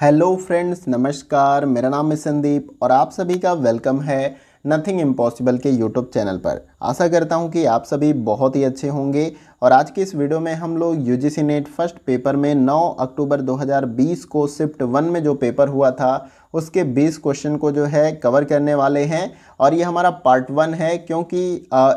Hello friends नमस्कार मेरा नाम है संदीप और आप सभी का वेलकम है नथिंग इम्पॉसिबल के यूट्यूब चैनल पर आशा करता हूं कि आप सभी बहुत ही अच्छे होंगे और आज के इस वीडियो में हम लोग U C NET first paper में 9 अक्टूबर 2020 को शिफ्ट वन में जो पेपर हुआ था उसके 20 क्वेश्चन को जो है कवर करने वाले हैं और ये हमारा पार्ट वन है क्योंकि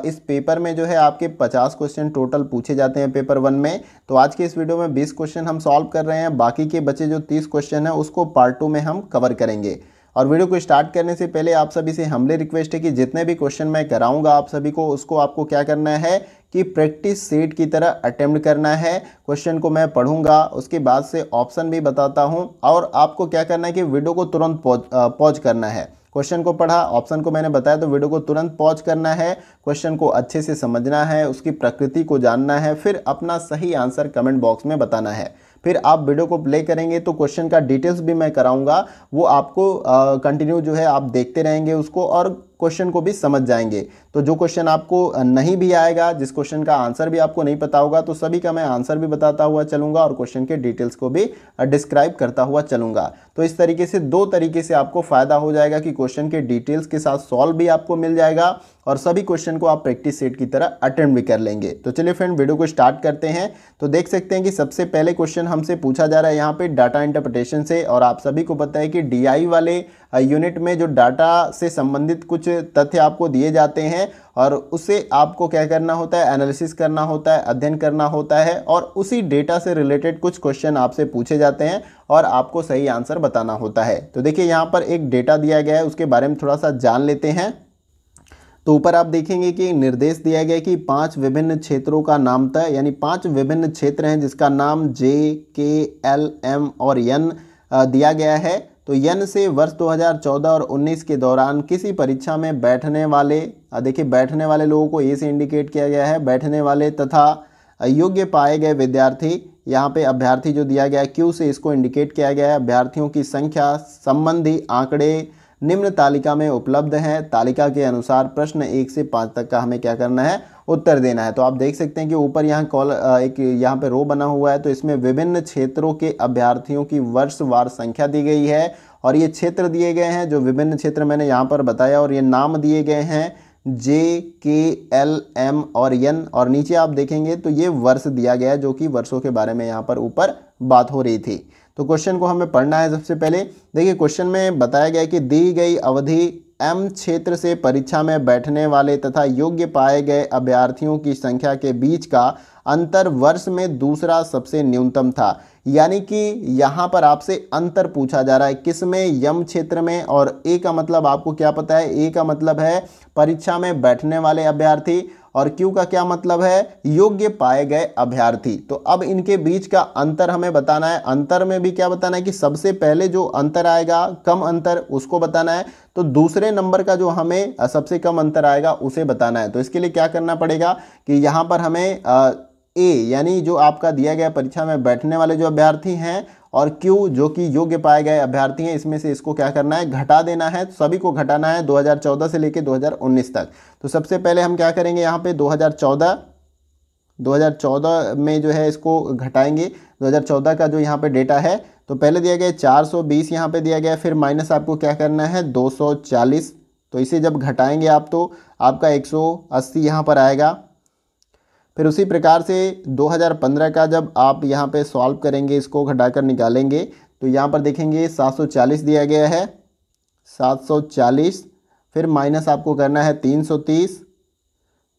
इस पेपर में जो है आपके 50 क्वेश्चन टोटल पूछे जाते हैं पेपर वन में तो आज के इस वीडियो में 20 क्वेश्चन हम सॉल्व कर रहे हैं बाकी के बचे जो 30 क्वेश्चन हैं उसको पार्ट टू में हम कवर करेंगे और वीडियो को स्टार्ट करने से पहले आप सभी से हमले रिक्वेस्ट है कि जितने भी क्वेश्चन मैं कराऊंगा आप सभी को उसको आपको क्या करना है कि प्रैक्टिस सेट की तरह अटेम्प्ट करना है क्वेश्चन को मैं पढ़ूंगा उसके बाद से ऑप्शन भी बताता हूं और आपको क्या करना है कि वीडियो को तुरंत पॉज करना है क्वेश्चन को पढ़ा ऑप्शन को मैंने बताया तो वीडियो को तुरंत पॉज करना है क्वेश्चन को अच्छे से समझना है उसकी प्रकृति को जानना है फिर अपना सही आंसर कमेंट बॉक्स में बताना है फिर आप वीडियो को प्ले करेंगे तो क्वेश्चन का डिटेल्स भी मैं कराऊंगा वो आपको कंटिन्यू जो है आप देखते रहेंगे उसको और क्वेश्चन को भी समझ जाएंगे तो जो क्वेश्चन आपको नहीं भी आएगा जिस क्वेश्चन का आंसर भी आपको नहीं पता होगा तो सभी का मैं आंसर भी बताता हुआ चलूंगा और क्वेश्चन के डिटेल्स को भी डिस्क्राइब करता हुआ चलूंगा तो इस तरीके से दो तरीके से आपको फ़ायदा हो जाएगा कि क्वेश्चन के डिटेल्स के साथ सॉल्व भी आपको मिल जाएगा और सभी क्वेश्चन को आप प्रैक्टिस सेट की तरह अटेंड भी कर लेंगे तो चलिए फ्रेंड वीडियो को स्टार्ट करते हैं तो देख सकते हैं कि सबसे पहले क्वेश्चन हमसे पूछा जा रहा है यहाँ पे डाटा इंटरप्रिटेशन से और आप सभी को पता है कि डीआई वाले यूनिट में जो डाटा से संबंधित कुछ तथ्य आपको दिए जाते हैं और उसे आपको क्या करना होता है एनालिसिस करना होता है अध्ययन करना होता है और उसी डेटा से रिलेटेड कुछ क्वेश्चन आपसे पूछे जाते हैं और आपको सही आंसर बताना होता है तो देखिए यहाँ पर एक डेटा दिया गया है उसके बारे में थोड़ा सा जान लेते हैं तो ऊपर आप देखेंगे कि निर्देश दिया गया कि पांच विभिन्न क्षेत्रों का नाम तय यानी पांच विभिन्न क्षेत्र हैं जिसका नाम जे के एल एम और एन दिया गया है तो यन से वर्ष 2014 और 19 के दौरान किसी परीक्षा में बैठने वाले देखिए बैठने वाले लोगों को ए से इंडिकेट किया गया है बैठने वाले तथा योग्य पाए गए विद्यार्थी यहाँ पे अभ्यर्थी जो दिया गया है क्यू से इसको इंडिकेट किया गया है अभ्यर्थियों की संख्या संबंधी आंकड़े निम्न तालिका में उपलब्ध हैं तालिका के अनुसार प्रश्न एक से पाँच तक का हमें क्या करना है उत्तर देना है तो आप देख सकते हैं कि ऊपर यहाँ कॉल एक यहाँ पे रो बना हुआ है तो इसमें विभिन्न क्षेत्रों के अभ्यर्थियों की वर्षवार संख्या दी गई है और ये क्षेत्र दिए गए हैं जो विभिन्न क्षेत्र मैंने यहाँ पर बताया और ये नाम दिए गए हैं जे के एल एम और यन और नीचे आप देखेंगे तो ये वर्ष दिया गया है जो कि वर्षों के बारे में यहाँ पर ऊपर बात हो रही थी तो क्वेश्चन को हमें पढ़ना है सबसे पहले देखिए क्वेश्चन में बताया गया कि दी गई अवधि एम क्षेत्र से परीक्षा में बैठने वाले तथा योग्य पाए गए अभ्यर्थियों की संख्या के बीच का अंतर वर्ष में दूसरा सबसे न्यूनतम था यानी कि यहाँ पर आपसे अंतर पूछा जा रहा है किस में यम क्षेत्र में और ए का मतलब आपको क्या पता है ए का मतलब है परीक्षा में बैठने वाले अभ्यर्थी और क्यू का क्या मतलब है योग्य पाए गए अभ्यर्थी तो अब इनके बीच का अंतर हमें बताना है अंतर में भी क्या बताना है कि सबसे पहले जो अंतर आएगा कम अंतर उसको बताना है तो दूसरे नंबर का जो हमें सबसे कम अंतर आएगा उसे बताना है तो इसके लिए क्या करना पड़ेगा कि यहाँ पर हमें आ, ए यानी जो आपका दिया गया परीक्षा में बैठने वाले जो अभ्यर्थी हैं और क्यू जो कि योग्य पाए गए अभ्यर्थी हैं इसमें से इसको क्या करना है घटा देना है सभी को घटाना है 2014 से लेकर 2019 तक तो सबसे पहले हम क्या करेंगे यहाँ पे 2014 2014 में जो है इसको घटाएंगे 2014 का जो यहाँ पे डेटा है तो पहले दिया गया चार बीस यहाँ पे दिया गया फिर माइनस आपको क्या करना है दो तो इसे जब घटाएंगे आप तो आपका एक यहाँ पर आएगा फिर उसी प्रकार से 2015 का जब आप यहाँ पे सॉल्व करेंगे इसको घटाकर निकालेंगे तो यहाँ पर देखेंगे 740 दिया गया है 740 फिर माइनस आपको करना है 330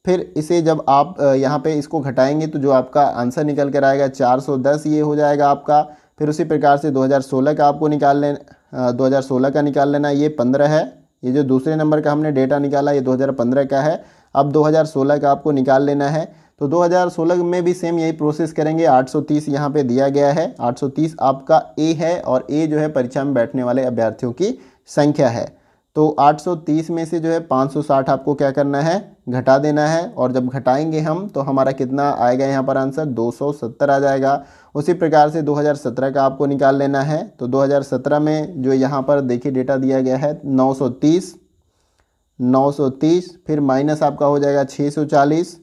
फिर इसे जब आप यहाँ पे इसको घटाएंगे तो जो आपका आंसर निकल कर आएगा 410 ये हो जाएगा आपका फिर उसी प्रकार से 2016 का आपको निकाल लें दो का निकाल लेना ये पंद्रह है ये जो दूसरे नंबर का हमने डेटा निकाला ये दो का है अब दो का आपको निकाल लेना है तो 2016 में भी सेम यही प्रोसेस करेंगे 830 यहाँ पर दिया गया है 830 आपका ए है और ए जो है परीक्षा में बैठने वाले अभ्यर्थियों की संख्या है तो 830 में से जो है 560 आपको क्या करना है घटा देना है और जब घटाएंगे हम तो हमारा कितना आएगा यहाँ पर आंसर 270 आ जाएगा उसी प्रकार से 2017 का आपको निकाल लेना है तो 2017 में जो यहाँ पर देखिए डेटा दिया गया है 930 930 फिर माइनस आपका हो जाएगा 640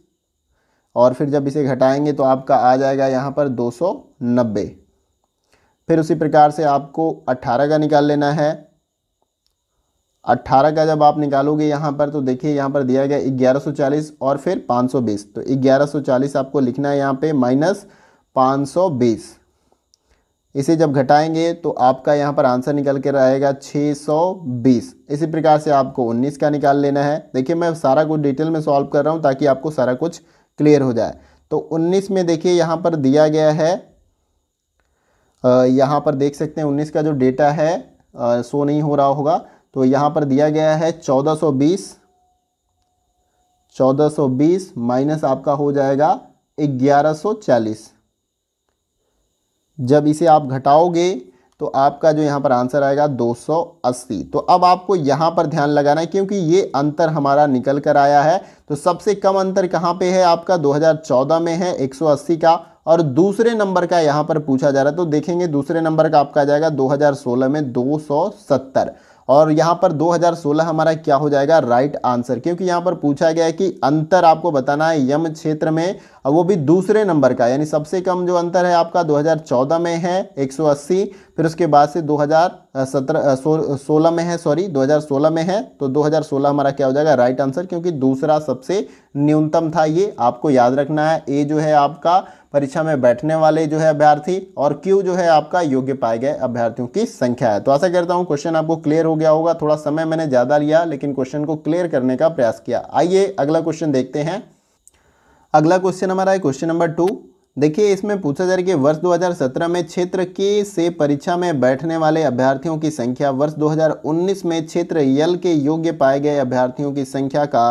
और फिर जब इसे घटाएंगे तो आपका आ जाएगा यहाँ पर 290 फिर उसी प्रकार से आपको 18 का निकाल लेना है 18 का जब आप निकालोगे यहाँ पर तो देखिए यहाँ पर दिया गया 1140 और फिर 520 तो 1140 आपको लिखना है यहाँ पे माइनस 520 इसे जब घटाएंगे तो आपका यहाँ पर आंसर निकल के आएगा 620 इसी प्रकार से आपको 19 का निकाल लेना है देखिए मैं सारा कुछ डिटेल में सॉल्व कर रहा हूँ ताकि आपको सारा कुछ क्लियर हो जाए तो 19 में देखिए यहाँ पर दिया गया है यहाँ पर देख सकते हैं 19 का जो डेटा है सो नहीं हो रहा होगा तो यहाँ पर दिया गया है 1420 1420 माइनस आपका हो जाएगा 1140 जब इसे आप घटाओगे तो आपका जो यहाँ पर आंसर आएगा 280 तो अब आपको यहाँ पर ध्यान लगाना है क्योंकि ये अंतर हमारा निकल कर आया है तो सबसे कम अंतर कहाँ पे है आपका 2014 में है 180 का और दूसरे नंबर का यहाँ पर पूछा जा रहा है तो देखेंगे दूसरे नंबर का आपका आ जाएगा 2016 में 270 और यहाँ पर 2016 हमारा क्या हो जाएगा राइट आंसर क्योंकि यहाँ पर पूछा गया है कि अंतर आपको बताना है यम क्षेत्र में और वो भी दूसरे नंबर का यानी सबसे कम जो अंतर है आपका 2014 में है 180 फिर उसके बाद से 2017 सो, 16 में है सॉरी 2016 में है तो 2016 हमारा क्या हो जाएगा राइट आंसर क्योंकि दूसरा सबसे न्यूनतम था ये आपको याद रखना है ए जो है आपका परीक्षा में बैठने वाले जो है अभ्यर्थी और क्यू जो है आपका योग्य पाए गए अभ्यर्थियों की संख्या है तो आशा करता हूँ क्वेश्चन आपको क्लियर हो गया होगा थोड़ा समय मैंने ज़्यादा लिया लेकिन क्वेश्चन को क्लियर करने का प्रयास किया आइए अगला क्वेश्चन देखते हैं अगला क्वेश्चन हमारा है क्वेश्चन नंबर टू देखिए इसमें पूछा जा रहा है कि वर्ष 2017 में क्षेत्र के से परीक्षा में बैठने वाले अभ्यर्थियों की संख्या वर्ष 2019 में क्षेत्र यल के योग्य पाए गए अभ्यर्थियों की संख्या का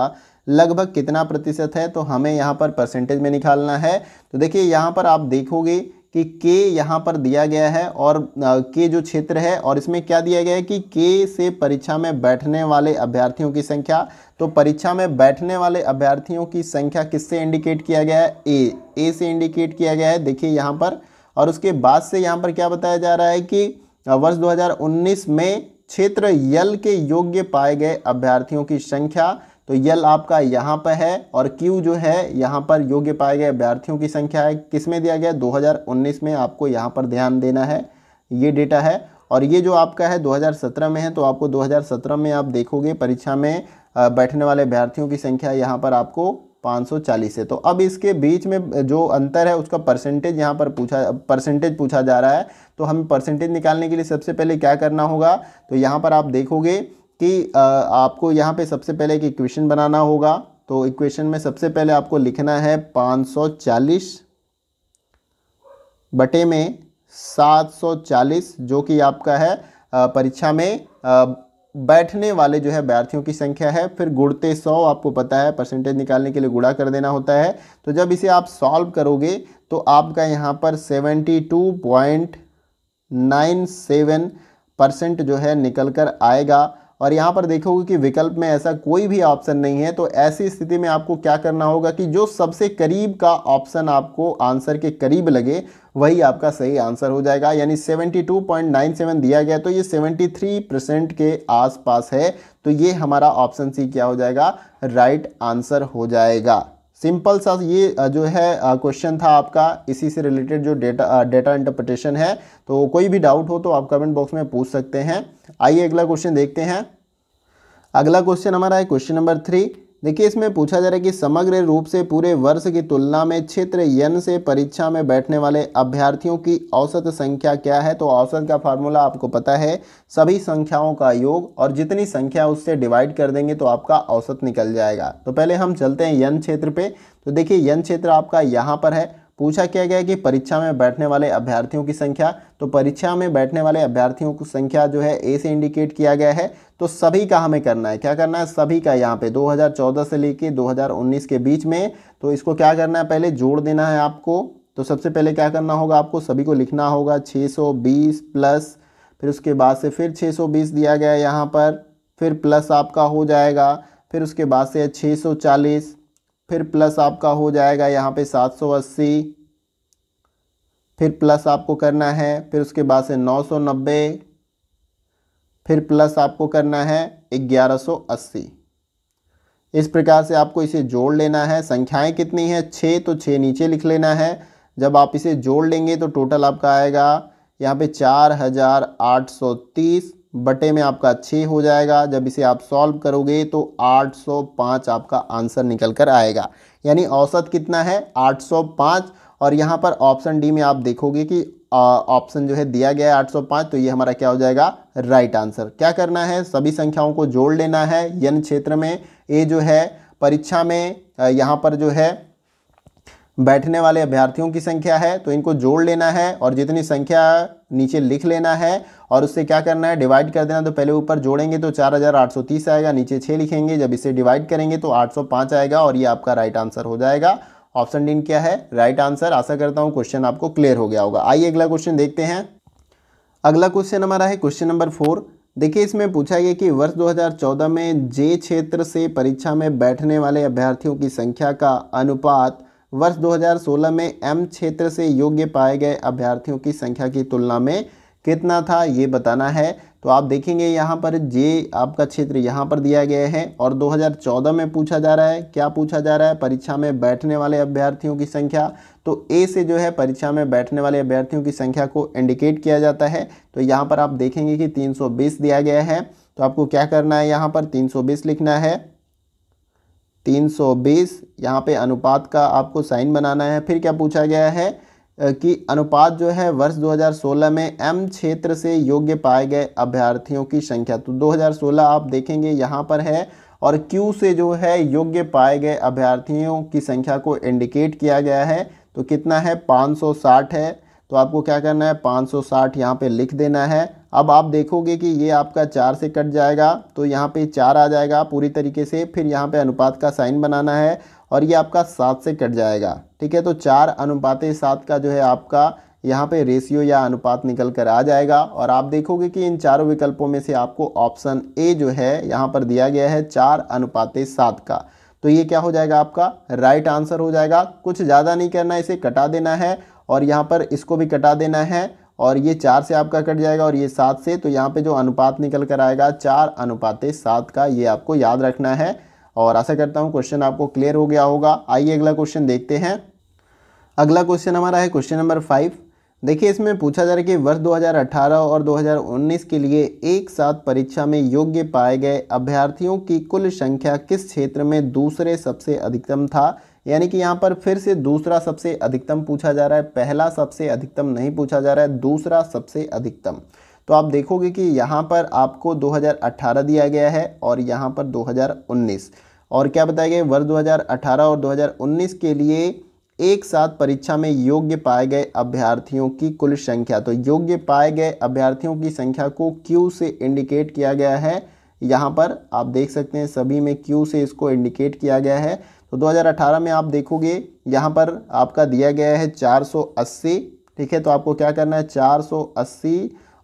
लगभग कितना प्रतिशत है तो हमें यहाँ पर परसेंटेज में निकालना है तो देखिए यहाँ पर आप देखोगे कि के यहाँ पर दिया गया है और के जो क्षेत्र है और इसमें क्या दिया गया है कि के से परीक्षा में बैठने वाले अभ्यर्थियों की संख्या तो परीक्षा में बैठने वाले अभ्यर्थियों की संख्या किससे इंडिकेट किया गया है ए ए से इंडिकेट किया गया है देखिए यहाँ पर और उसके बाद से यहाँ पर क्या बताया जा रहा है कि वर्ष दो में क्षेत्र यल के योग्य पाए गए अभ्यर्थियों की संख्या तो यल आपका यहाँ पर है और क्यू जो है यहाँ पर योग्य पाए गए अभ्यर्थियों की संख्या है किस में दिया गया 2019 में आपको यहाँ पर ध्यान देना है ये डेटा है और ये जो आपका है 2017 में है तो आपको 2017 में आप देखोगे परीक्षा में बैठने वाले अभ्यर्थियों की संख्या यहाँ पर आपको 540 है तो अब इसके बीच में जो अंतर है उसका परसेंटेज यहाँ पर पूछा परसेंटेज पूछा जा रहा है तो हमें परसेंटेज निकालने के लिए सबसे पहले क्या करना होगा तो यहाँ पर आप देखोगे कि आपको यहाँ पे सबसे पहले एक इक्वेशन बनाना होगा तो इक्वेशन में सबसे पहले आपको लिखना है 540 बटे में 740 जो कि आपका है परीक्षा में बैठने वाले जो है अभ्यर्थियों की संख्या है फिर गुड़ते सौ आपको पता है परसेंटेज निकालने के लिए गुड़ा कर देना होता है तो जब इसे आप सॉल्व करोगे तो आपका यहाँ पर seventy two point nine seven percent जो है निकल कर आएगा और यहाँ पर देखोगे कि विकल्प में ऐसा कोई भी ऑप्शन नहीं है तो ऐसी स्थिति में आपको क्या करना होगा कि जो सबसे करीब का ऑप्शन आपको आंसर के करीब लगे वही आपका सही आंसर हो जाएगा यानी 72.97 दिया गया तो ये 73 परसेंट के आसपास है तो ये हमारा ऑप्शन सी क्या हो जाएगा राइट right आंसर हो जाएगा सिंपल सा ये जो है क्वेश्चन था आपका इसी से रिलेटेड जो डेटा डेटा इंटरप्रिटेशन है तो कोई भी डाउट हो तो आप कमेंट बॉक्स में पूछ सकते हैं आइए अगला क्वेश्चन देखते हैं अगला क्वेश्चन हमारा है क्वेश्चन नंबर थ्री देखिए इसमें पूछा जा रहा है कि समग्र रूप से पूरे वर्ष की तुलना में क्षेत्र यन से परीक्षा में बैठने वाले अभ्यर्थियों की औसत संख्या क्या है तो औसत का फार्मूला आपको पता है सभी संख्याओं का योग और जितनी संख्या उससे डिवाइड कर देंगे तो आपका औसत निकल जाएगा तो पहले हम चलते हैं यन क्षेत्र पे तो देखिए यन क्षेत्र आपका यहाँ पर है पूछा क्या गया कि परीक्षा में बैठने वाले अभ्यर्थियों की संख्या तो परीक्षा में बैठने वाले अभ्यर्थियों की संख्या जो है ए से इंडिकेट किया गया है तो सभी का हमें करना है क्या करना है सभी का यहाँ पे 2014 से लेके 2019 के बीच में तो इसको क्या करना है पहले जोड़ देना है आपको तो सबसे पहले क्या करना होगा आपको सभी को लिखना होगा छः प्लस फिर उसके बाद से फिर छः दिया गया है यहाँ पर फिर प्लस आपका हो जाएगा फिर उसके बाद से छः फिर प्लस आपका हो जाएगा यहाँ पे 780 फिर प्लस आपको करना है फिर उसके बाद से 990 फिर प्लस आपको करना है 1180 इस प्रकार से आपको इसे जोड़ लेना है संख्याएं कितनी हैं छः तो छः नीचे लिख लेना है जब आप इसे जोड़ लेंगे तो टोटल आपका आएगा यहाँ पे चार हज़ार आठ सौ तीस बटे में आपका छः हो जाएगा जब इसे आप सॉल्व करोगे तो 805 आपका आंसर निकल कर आएगा यानी औसत कितना है 805 और यहाँ पर ऑप्शन डी में आप देखोगे कि ऑप्शन जो है दिया गया है 805 तो ये हमारा क्या हो जाएगा राइट आंसर क्या करना है सभी संख्याओं को जोड़ लेना है यन क्षेत्र में ये जो है परीक्षा में यहाँ पर जो है बैठने वाले अभ्यर्थियों की संख्या है तो इनको जोड़ लेना है और जितनी संख्या नीचे लिख लेना है और उससे क्या करना है डिवाइड कर देना तो पहले ऊपर जोड़ेंगे तो 4830 आएगा नीचे 6 लिखेंगे जब इसे डिवाइड करेंगे तो 805 आएगा और ये आपका राइट आंसर हो जाएगा ऑप्शन डीन क्या है राइट आंसर आशा करता हूँ क्वेश्चन आपको क्लियर हो गया होगा आइए अगला क्वेश्चन देखते हैं अगला क्वेश्चन हमारा है क्वेश्चन नंबर फोर देखिए इसमें पूछा गया कि वर्ष 2014 में जे क्षेत्र से परीक्षा में बैठने वाले अभ्यर्थियों की संख्या का अनुपात वर्ष 2016 में एम क्षेत्र से योग्य पाए गए अभ्यर्थियों की संख्या की तुलना में कितना था ये बताना है तो आप देखेंगे यहाँ पर जे आपका क्षेत्र यहाँ पर दिया गया है और 2014 में पूछा जा रहा है क्या पूछा जा रहा है परीक्षा में बैठने वाले अभ्यर्थियों की संख्या तो ए से जो है परीक्षा में बैठने वाले अभ्यर्थियों की संख्या को इंडिकेट किया जाता है तो यहाँ पर आप देखेंगे कि तीन दिया गया है तो आपको क्या करना है यहाँ पर तीन लिखना है 320 यहाँ पे अनुपात का आपको साइन बनाना है फिर क्या पूछा गया है कि अनुपात जो है वर्ष 2016 में एम क्षेत्र से योग्य पाए गए अभ्यर्थियों की संख्या तो 2016 आप देखेंगे यहाँ पर है और क्यू से जो है योग्य पाए गए अभ्यर्थियों की संख्या को इंडिकेट किया गया है तो कितना है 560 है तो आपको क्या करना है 560 सौ यहाँ पर लिख देना है अब आप देखोगे कि ये आपका चार से कट जाएगा तो यहाँ पे चार आ जाएगा पूरी तरीके से फिर यहाँ पे अनुपात का साइन बनाना है और ये आपका सात से कट जाएगा ठीक है तो चार अनुपात सात का जो है आपका यहाँ पे रेशियो या अनुपात निकल कर आ जाएगा और आप देखोगे कि इन चारों विकल्पों में से आपको ऑप्शन ए जो है यहाँ पर दिया गया है चार अनुपात सात का तो ये क्या हो जाएगा आपका राइट आंसर हो जाएगा कुछ ज़्यादा नहीं करना इसे कटा देना है और यहाँ पर इसको भी कटा देना है और ये चार से आपका कट जाएगा और ये सात से तो यहाँ पे जो अनुपात निकल कर आएगा चार अनुपात सात का ये आपको याद रखना है और आशा करता हूँ क्वेश्चन आपको क्लियर हो गया होगा आइए अगला क्वेश्चन देखते हैं अगला क्वेश्चन हमारा है क्वेश्चन नंबर फाइव देखिए इसमें पूछा जा रहा है कि वर्ष 2018 और 2019 के लिए एक साथ परीक्षा में योग्य पाए गए अभ्यर्थियों की कुल संख्या किस क्षेत्र में दूसरे सबसे अधिकतम था यानी कि यहाँ पर फिर से दूसरा सबसे अधिकतम पूछा जा रहा है पहला सबसे अधिकतम नहीं पूछा जा रहा है दूसरा सबसे अधिकतम तो आप देखोगे कि यहाँ पर आपको 2018 दिया गया है और यहाँ पर 2019 और क्या बताया गया वर्ष 2018 और 2019 के लिए एक साथ परीक्षा में योग्य पाए गए अभ्यर्थियों की कुल संख्या तो योग्य पाए गए अभ्यर्थियों की संख्या को क्यू से इंडिकेट किया गया है यहाँ पर आप देख सकते हैं सभी में क्यू से इसको इंडिकेट किया गया है तो 2018 में आप देखोगे यहाँ पर आपका दिया गया है 480 ठीक है तो आपको क्या करना है 480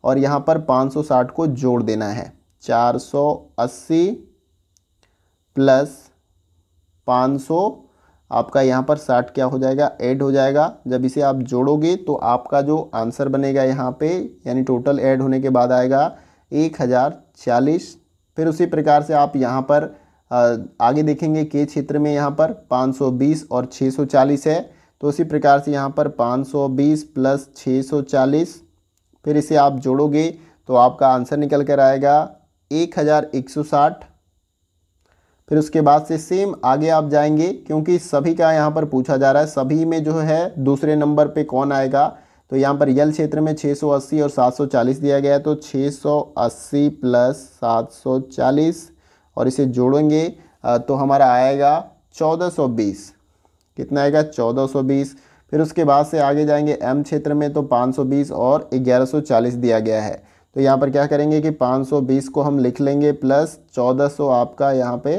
और यहाँ पर 560 को जोड़ देना है 480 प्लस 500 आपका यहाँ पर 60 क्या हो जाएगा ऐड हो जाएगा जब इसे आप जोड़ोगे तो आपका जो आंसर बनेगा यहाँ पे यानी टोटल ऐड होने के बाद आएगा एक हज़ार फिर उसी प्रकार से आप यहाँ पर आगे देखेंगे के क्षेत्र में यहाँ पर 520 और 640 है तो उसी प्रकार से यहाँ पर 520 प्लस 640 फिर इसे आप जोड़ोगे तो आपका आंसर निकल कर आएगा 1160 फिर उसके बाद से सेम आगे आप जाएंगे क्योंकि सभी का यहाँ पर पूछा जा रहा है सभी में जो है दूसरे नंबर पे कौन आएगा तो यहाँ पर यल क्षेत्र में 680 और 740 दिया गया है तो 680 प्लस 740 और इसे जोड़ेंगे तो हमारा आएगा 1420 कितना आएगा 1420 फिर उसके बाद से आगे जाएंगे एम क्षेत्र में तो 520 और 1140 दिया गया है तो यहाँ पर क्या करेंगे कि 520 को हम लिख लेंगे प्लस 1400 आपका यहाँ पे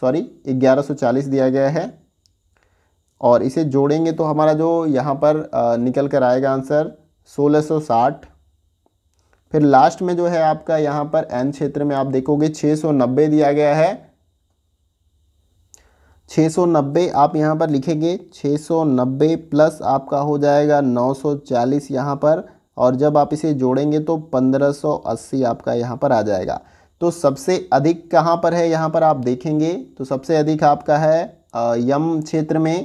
सॉरी 1140 दिया गया है और इसे जोड़ेंगे तो हमारा जो यहाँ पर निकल कर आएगा आंसर सोलह फिर लास्ट में जो है आपका यहाँ पर एन क्षेत्र में आप देखोगे 690 दिया गया है 690 आप यहाँ पर लिखेंगे 690 प्लस आपका हो जाएगा 940 यहाँ पर और जब आप इसे जोड़ेंगे तो 1580 आपका यहाँ पर आ जाएगा तो सबसे अधिक कहाँ पर है यहाँ पर आप देखेंगे तो सबसे अधिक आपका है यम क्षेत्र में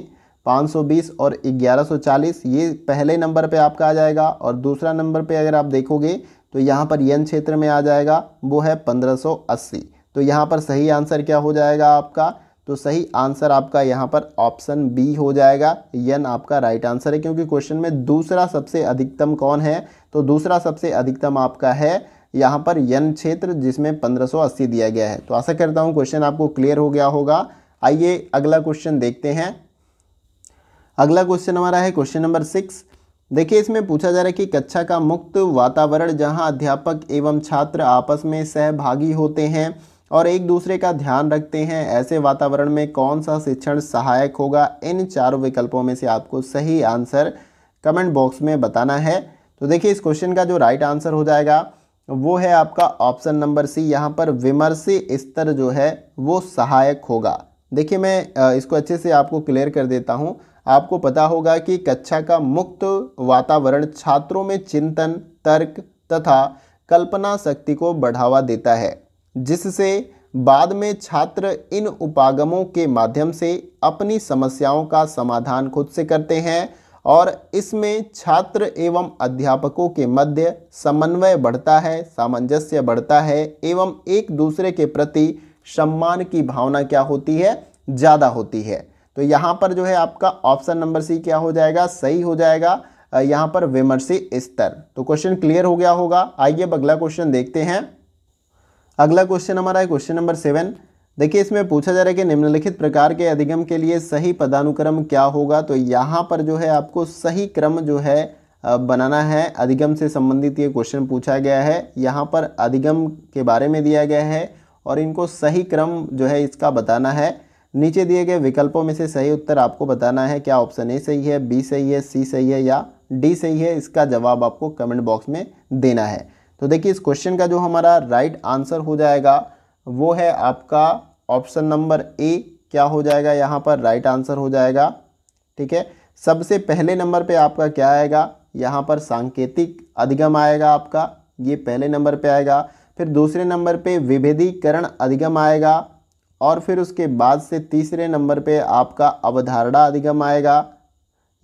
520 और 1140 ये पहले नंबर पे आपका आ जाएगा और दूसरा नंबर पे अगर आप देखोगे तो यहाँ पर यन क्षेत्र में आ जाएगा वो है 1580 तो यहाँ पर सही आंसर क्या हो जाएगा आपका तो सही आंसर आपका यहाँ पर ऑप्शन बी हो जाएगा यन आपका राइट आंसर है क्योंकि क्वेश्चन में दूसरा सबसे अधिकतम कौन है तो दूसरा सबसे अधिकतम आपका है यहाँ पर यन क्षेत्र जिसमें 1580 दिया गया है तो आशा करता हूँ क्वेश्चन आपको क्लियर हो गया होगा आइए अगला क्वेश्चन देखते हैं अगला क्वेश्चन हमारा है क्वेश्चन नंबर सिक्स देखिए इसमें पूछा जा रहा है कि कक्षा का मुक्त वातावरण जहां अध्यापक एवं छात्र आपस में सहभागी होते हैं और एक दूसरे का ध्यान रखते हैं ऐसे वातावरण में कौन सा शिक्षण सहायक होगा इन चारों विकल्पों में से आपको सही आंसर कमेंट बॉक्स में बताना है तो देखिए इस क्वेश्चन का जो राइट आंसर हो जाएगा वो है आपका ऑप्शन नंबर सी यहाँ पर विमर्श स्तर जो है वो सहायक होगा देखिए मैं इसको अच्छे से आपको क्लियर कर देता हूँ आपको पता होगा कि कक्षा का मुक्त वातावरण छात्रों में चिंतन तर्क तथा कल्पना शक्ति को बढ़ावा देता है जिससे बाद में छात्र इन उपागमों के माध्यम से अपनी समस्याओं का समाधान खुद से करते हैं और इसमें छात्र एवं अध्यापकों के मध्य समन्वय बढ़ता है सामंजस्य बढ़ता है एवं एक दूसरे के प्रति सम्मान की भावना क्या होती है ज़्यादा होती है तो यहाँ पर जो है आपका ऑप्शन नंबर सी क्या हो जाएगा सही हो जाएगा यहाँ पर विमर्शी स्तर तो क्वेश्चन क्लियर हो गया होगा आइए अब अगला क्वेश्चन देखते हैं अगला क्वेश्चन हमारा है क्वेश्चन नंबर सेवन देखिए इसमें पूछा जा रहा है कि निम्नलिखित प्रकार के अधिगम के लिए सही पदानुक्रम क्या होगा तो यहाँ पर जो है आपको सही क्रम जो है बनाना है अधिगम से संबंधित ये क्वेश्चन पूछा गया है यहाँ पर अधिगम के बारे में दिया गया है और इनको सही क्रम जो है इसका बताना है नीचे दिए गए विकल्पों में से सही उत्तर आपको बताना है क्या ऑप्शन ए सही है बी सही है सी सही है या डी सही है इसका जवाब आपको कमेंट बॉक्स में देना है तो देखिए इस क्वेश्चन का जो हमारा राइट आंसर हो जाएगा वो है आपका ऑप्शन नंबर ए क्या हो जाएगा यहाँ पर राइट आंसर हो जाएगा ठीक है सबसे पहले नंबर पे आपका क्या आएगा यहाँ पर सांकेतिक अधिगम आएगा आपका ये पहले नंबर पे आएगा फिर दूसरे नंबर पे विभेदीकरण अधिगम आएगा और फिर उसके बाद से तीसरे नंबर पे आपका अवधारणा अधिगम आएगा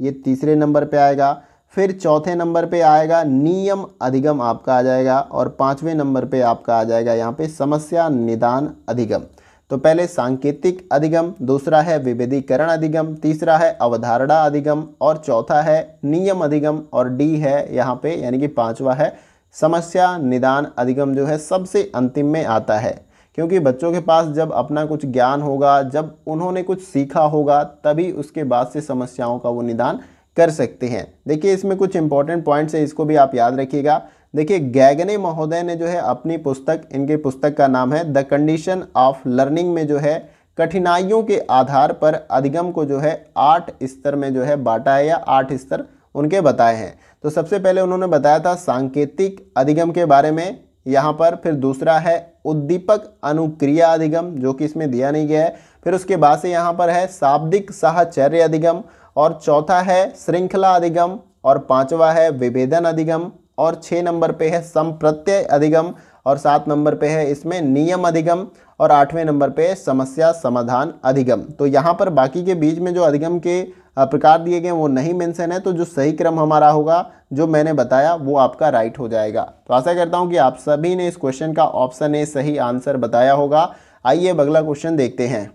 ये तीसरे नंबर पे आएगा फिर चौथे नंबर पे आएगा नियम अधिगम आपका आ जाएगा और पाँचवें नंबर पे आपका आ जाएगा यहाँ पे समस्या निदान अधिगम तो पहले सांकेतिक अधिगम दूसरा है विभेदीकरण अधिगम तीसरा है अवधारणा अधिगम और चौथा है नियम अधिगम और डी है यहाँ पे यानी कि पांचवा है समस्या निदान अधिगम जो है सबसे अंतिम में आता है क्योंकि बच्चों के पास जब अपना कुछ ज्ञान होगा जब उन्होंने कुछ सीखा होगा तभी उसके बाद से समस्याओं का वो निदान कर सकते हैं देखिए इसमें कुछ इंपॉर्टेंट पॉइंट्स है इसको भी आप याद रखिएगा देखिए गैगने महोदय ने जो है अपनी पुस्तक इनके पुस्तक का नाम है द कंडीशन ऑफ लर्निंग में जो है कठिनाइयों के आधार पर अधिगम को जो है आठ स्तर में जो है बांटा है या आठ स्तर उनके बताए हैं तो सबसे पहले उन्होंने बताया था सांकेतिक अधिगम के बारे में यहाँ पर फिर दूसरा है उद्दीपक अनुक्रिया अधिगम जो कि इसमें दिया नहीं गया है फिर उसके बाद से यहाँ पर है शाब्दिक साहचर्य अधिगम और चौथा है श्रृंखला अधिगम और पांचवा है विभेदन अधिगम और छः नंबर पे है संप्रत्यय अधिगम और सात नंबर पे है इसमें नियम अधिगम और आठवें नंबर पे समस्या समाधान अधिगम तो यहाँ पर बाकी के बीच में जो अधिगम के प्रकार दिए गए वो नहीं मेंशन है तो जो सही क्रम हमारा होगा जो मैंने बताया वो आपका राइट हो जाएगा तो आशा करता हूँ कि आप सभी ने इस क्वेश्चन का ऑप्शन ए सही आंसर बताया होगा आइए अब अगला क्वेश्चन देखते हैं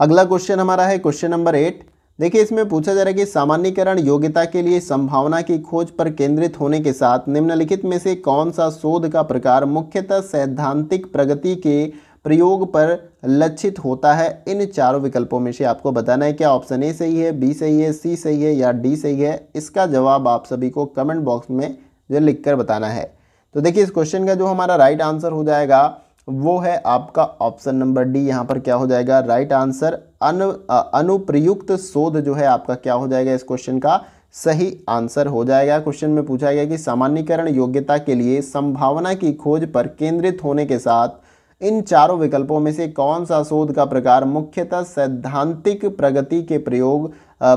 अगला क्वेश्चन हमारा है क्वेश्चन नंबर एट देखिए इसमें पूछा जा रहा है कि सामान्यकरण योग्यता के लिए संभावना की खोज पर केंद्रित होने के साथ निम्नलिखित में से कौन सा शोध का प्रकार मुख्यतः सैद्धांतिक प्रगति के प्रयोग पर लक्षित होता है इन चारों विकल्पों में से आपको बताना है क्या ऑप्शन ए सही है बी सही है सी सही है या डी सही है इसका जवाब आप सभी को कमेंट बॉक्स में जो लिख कर बताना है तो देखिए इस क्वेश्चन का जो हमारा राइट आंसर हो जाएगा वो है आपका ऑप्शन नंबर डी यहाँ पर क्या हो जाएगा राइट आंसर अनु अनुप्रयुक्त शोध जो है आपका क्या हो जाएगा इस क्वेश्चन का सही आंसर हो जाएगा क्वेश्चन में पूछा गया कि सामान्यकरण योग्यता के लिए संभावना की खोज पर केंद्रित होने के साथ इन चारों विकल्पों में से कौन सा शोध का प्रकार मुख्यतः सैद्धांतिक प्रगति के प्रयोग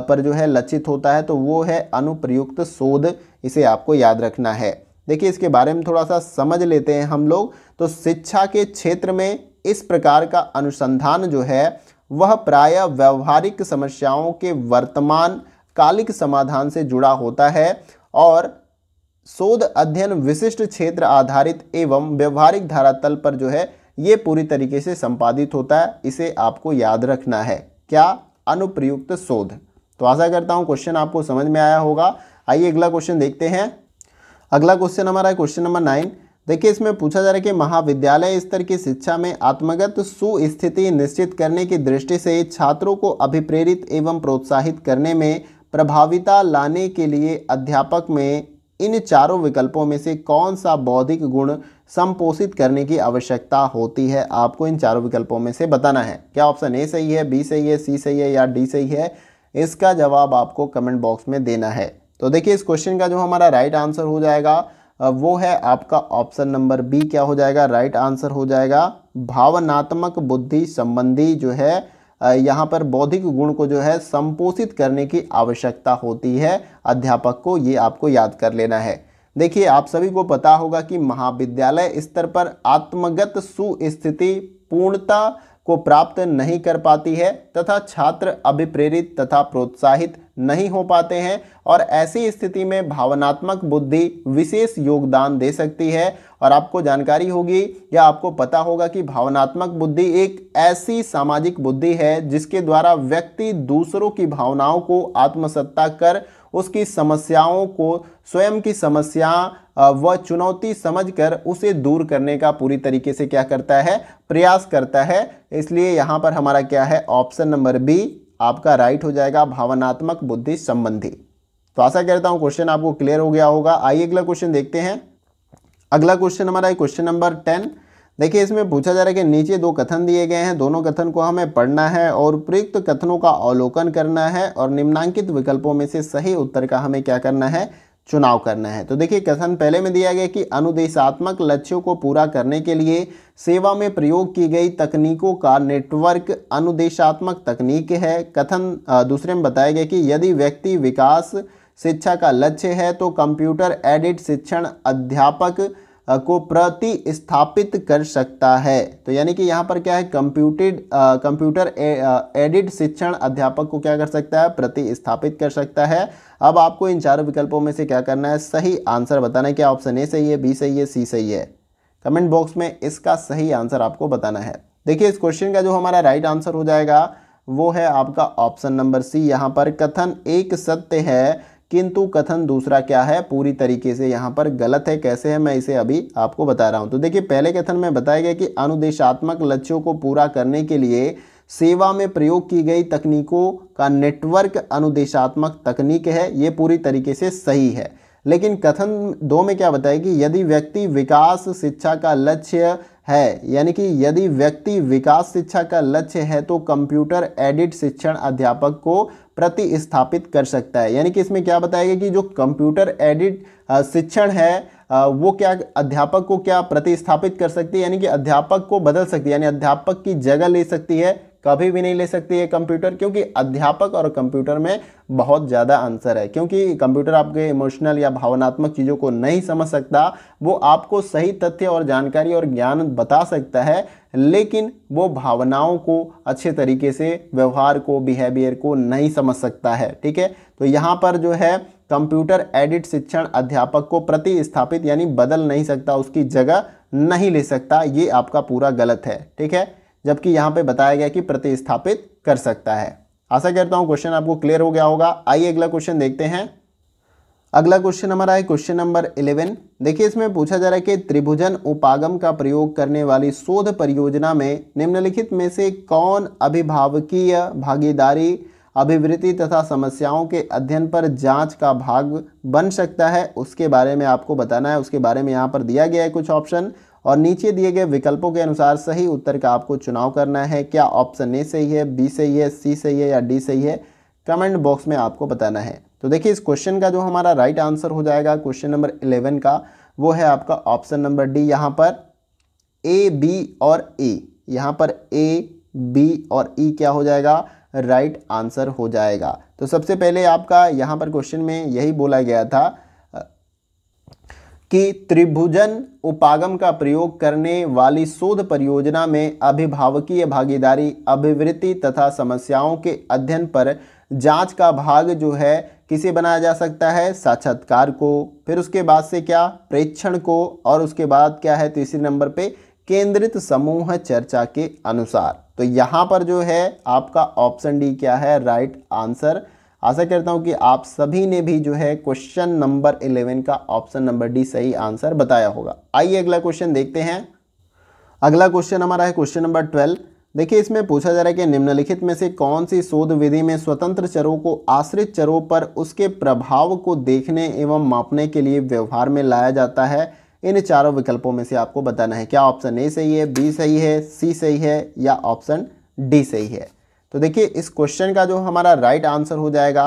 पर जो है लक्षित होता है तो वो है अनुप्रयुक्त शोध इसे आपको याद रखना है देखिए इसके बारे में थोड़ा सा समझ लेते हैं हम लोग तो शिक्षा के क्षेत्र में इस प्रकार का अनुसंधान जो है वह प्राय व्यवहारिक समस्याओं के वर्तमान कालिक समाधान से जुड़ा होता है और शोध अध्ययन विशिष्ट क्षेत्र आधारित एवं व्यवहारिक धारातल पर जो है ये पूरी तरीके से संपादित होता है इसे आपको याद रखना है क्या अनुप्रयुक्त शोध तो आशा करता हूँ क्वेश्चन आपको समझ में आया होगा आइए अगला क्वेश्चन देखते हैं अगला क्वेश्चन हमारा है क्वेश्चन नंबर नाइन देखिए इसमें पूछा जा रहा है कि महाविद्यालय स्तर की शिक्षा में आत्मगत सुस्थिति निश्चित करने की दृष्टि से छात्रों को अभिप्रेरित एवं प्रोत्साहित करने में प्रभाविता लाने के लिए अध्यापक में इन चारों विकल्पों में से कौन सा बौद्धिक गुण संपोषित करने की आवश्यकता होती है आपको इन चारों विकल्पों में से बताना है क्या ऑप्शन ए सही है बी सही है सी सही है या डी सही है इसका जवाब आपको कमेंट बॉक्स में देना है तो देखिए इस क्वेश्चन का जो हमारा राइट आंसर हो जाएगा वो है आपका ऑप्शन नंबर बी क्या हो जाएगा राइट आंसर हो जाएगा भावनात्मक बुद्धि संबंधी जो है यहाँ पर बौद्धिक गुण को जो है संपोषित करने की आवश्यकता होती है अध्यापक को ये आपको याद कर लेना है देखिए आप सभी को पता होगा कि महाविद्यालय स्तर पर आत्मगत सुस्थिति पूर्णता को प्राप्त नहीं कर पाती है तथा छात्र अभिप्रेरित तथा प्रोत्साहित नहीं हो पाते हैं और ऐसी स्थिति में भावनात्मक बुद्धि विशेष योगदान दे सकती है और आपको जानकारी होगी या आपको पता होगा कि भावनात्मक बुद्धि एक ऐसी सामाजिक बुद्धि है जिसके द्वारा व्यक्ति दूसरों की भावनाओं को आत्मसत्ता कर उसकी समस्याओं को स्वयं की समस्या व चुनौती समझकर उसे दूर करने का पूरी तरीके से क्या करता है प्रयास करता है इसलिए यहाँ पर हमारा क्या है ऑप्शन नंबर बी आपका राइट हो जाएगा भावनात्मक बुद्धि संबंधी तो आशा करता हूँ क्वेश्चन आपको क्लियर हो गया होगा आइए अगला क्वेश्चन देखते हैं अगला क्वेश्चन हमारा है क्वेश्चन नंबर टेन देखिए इसमें पूछा जा रहा है कि नीचे दो कथन दिए गए हैं दोनों कथन को हमें पढ़ना है और उपयुक्त कथनों का अवलोकन करना है और निम्नांकित विकल्पों में से सही उत्तर का हमें क्या करना है चुनाव करना है तो देखिए कथन पहले में दिया गया कि अनुदेशात्मक लक्ष्यों को पूरा करने के लिए सेवा में प्रयोग की गई तकनीकों का नेटवर्क अनुदेशात्मक तकनीक है कथन दूसरे में बताया गया कि यदि व्यक्ति विकास शिक्षा का लक्ष्य है तो कंप्यूटर एडिट शिक्षण अध्यापक को प्रतिस्थापित कर सकता है तो यानी कि यहाँ पर क्या है कंप्यूटेड कंप्यूटर एडिट शिक्षण अध्यापक को क्या कर सकता है प्रतिस्थापित कर सकता है अब आपको इन चारों विकल्पों में से क्या करना है सही आंसर बताना है क्या ऑप्शन ए सही है बी सही है सी सही है कमेंट बॉक्स में इसका सही आंसर आपको बताना है देखिए इस क्वेश्चन का जो हमारा राइट आंसर हो जाएगा वो है आपका ऑप्शन नंबर सी यहाँ पर कथन एक सत्य है किंतु कथन दूसरा क्या है पूरी तरीके से यहाँ पर गलत है कैसे है मैं इसे अभी आपको बता रहा हूँ तो देखिए पहले कथन में बताया गया कि अनुदेशात्मक लक्ष्यों को पूरा करने के लिए सेवा में प्रयोग की गई तकनीकों का नेटवर्क अनुदेशात्मक तकनीक है ये पूरी तरीके से सही है लेकिन कथन दो में क्या बताया कि यदि व्यक्ति विकास शिक्षा का लक्ष्य है यानी कि यदि व्यक्ति विकास शिक्षा का लक्ष्य है तो कंप्यूटर एडिट शिक्षण अध्यापक को प्रतिस्थापित कर सकता है यानी कि इसमें क्या बताया गया कि जो कंप्यूटर एडिट शिक्षण है वो क्या अध्यापक को क्या प्रतिस्थापित कर सकती है यानी कि अध्यापक को बदल सकती है यानी अध्यापक की जगह ले सकती है कभी भी नहीं ले सकती है कंप्यूटर क्योंकि अध्यापक और कंप्यूटर में बहुत ज़्यादा अंतर है क्योंकि कंप्यूटर आपके इमोशनल या भावनात्मक चीज़ों को नहीं समझ सकता वो आपको सही तथ्य और जानकारी और ज्ञान बता सकता है लेकिन वो भावनाओं को अच्छे तरीके से व्यवहार को बिहेवियर को नहीं समझ सकता है ठीक है तो यहाँ पर जो है कंप्यूटर एडिट शिक्षण अध्यापक को प्रतिस्थापित यानी बदल नहीं सकता उसकी जगह नहीं ले सकता ये आपका पूरा गलत है ठीक है जबकि यहाँ पे बताया गया कि प्रतिस्थापित कर सकता है आशा करता हूँ क्वेश्चन आपको क्लियर हो गया होगा आइए अगला क्वेश्चन देखते हैं अगला क्वेश्चन हमारा है क्वेश्चन नंबर इलेवन देखिए इसमें पूछा जा रहा है कि त्रिभुजन उपागम का प्रयोग करने वाली शोध परियोजना में निम्नलिखित में से कौन अभिभावकीय भागीदारी अभिवृत्ति तथा समस्याओं के अध्ययन पर जांच का भाग बन सकता है उसके बारे में आपको बताना है उसके बारे में यहाँ पर दिया गया है कुछ ऑप्शन और नीचे दिए गए विकल्पों के अनुसार सही उत्तर का आपको चुनाव करना है क्या ऑप्शन ए सही है बी सही है सी सही है या डी सही है कमेंट बॉक्स में आपको बताना है तो देखिए इस क्वेश्चन का जो हमारा राइट आंसर हो जाएगा क्वेश्चन नंबर इलेवन का वो है आपका ऑप्शन नंबर डी यहाँ पर ए बी और ए यहाँ पर ए बी और ई e क्या हो जाएगा राइट right आंसर हो जाएगा तो सबसे पहले आपका यहाँ पर क्वेश्चन में यही बोला गया था कि त्रिभुजन उपागम का प्रयोग करने वाली शोध परियोजना में अभिभावकीय भागीदारी अभिवृत्ति तथा समस्याओं के अध्ययन पर जांच का भाग जो है किसे बनाया जा सकता है साक्षात्कार को फिर उसके बाद से क्या प्रेक्षण को और उसके बाद क्या है तीसरे नंबर पे केंद्रित समूह चर्चा के अनुसार तो यहाँ पर जो है आपका ऑप्शन डी क्या है राइट आंसर आशा करता हूँ कि आप सभी ने भी जो है क्वेश्चन नंबर इलेवन का ऑप्शन नंबर डी सही आंसर बताया होगा आइए अगला क्वेश्चन देखते हैं अगला क्वेश्चन हमारा है क्वेश्चन नंबर ट्वेल्व देखिए इसमें पूछा जा रहा है कि निम्नलिखित में से कौन सी शोध विधि में स्वतंत्र चरों को आश्रित चरों पर उसके प्रभाव को देखने एवं मापने के लिए व्यवहार में लाया जाता है इन चारों विकल्पों में से आपको बताना है क्या ऑप्शन ए सही है बी सही है सी सही है या ऑप्शन डी सही है तो देखिए इस क्वेश्चन का जो हमारा राइट आंसर हो जाएगा